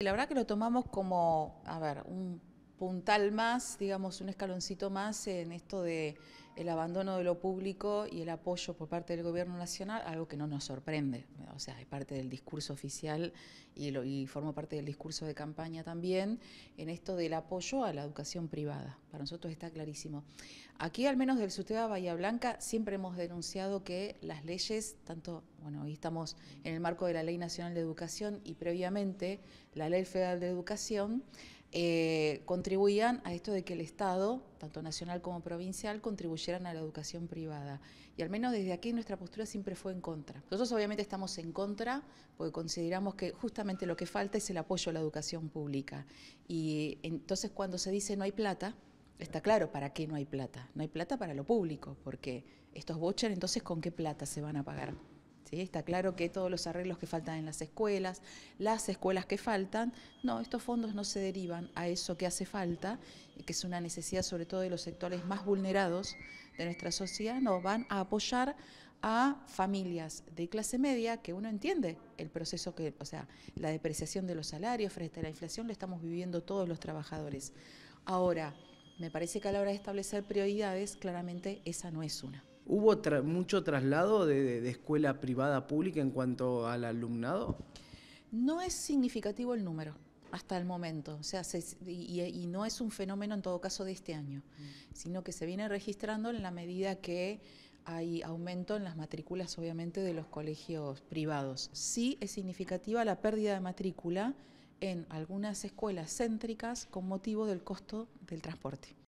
La verdad que lo tomamos como, a ver, un puntal más, digamos, un escaloncito más en esto de el abandono de lo público y el apoyo por parte del gobierno nacional, algo que no nos sorprende, o sea, es parte del discurso oficial y, forma parte del discurso de campaña también, en esto del apoyo a la educación privada. Para nosotros está clarísimo. Aquí, al menos del Suteo de Bahía Blanca, siempre hemos denunciado que las leyes, tanto, bueno, hoy estamos en el marco de la Ley Nacional de Educación y previamente la Ley Federal de Educación, eh, contribuían a esto de que el Estado, tanto nacional como provincial, contribuyeran a la educación privada. Y al menos desde aquí nuestra postura siempre fue en contra. Nosotros obviamente estamos en contra porque consideramos que justamente lo que falta es el apoyo a la educación pública. Y entonces cuando se dice no hay plata, Está claro para qué no hay plata. No hay plata para lo público, porque estos bochan entonces con qué plata se van a pagar. Está claro que todos los arreglos que faltan en las escuelas, las escuelas que faltan, no, estos fondos no se derivan a eso que hace falta, que es una necesidad sobre todo de los sectores más vulnerados de nuestra sociedad, no, van a apoyar a familias de clase media que uno entiende el proceso que, o sea, la depreciación de los salarios frente a la inflación lo estamos viviendo todos los trabajadores. Ahora, me parece que a la hora de establecer prioridades, claramente esa no es una. ¿Hubo mucho traslado de, escuela privada a pública en cuanto al alumnado? No es significativo el número hasta el momento, o sea, y, no es un fenómeno en todo caso de este año, mm. sino que se viene registrando en la medida que hay aumento en las matrículas, obviamente, de los colegios privados. Sí es significativa la pérdida de matrícula en algunas escuelas céntricas con motivo del costo del transporte.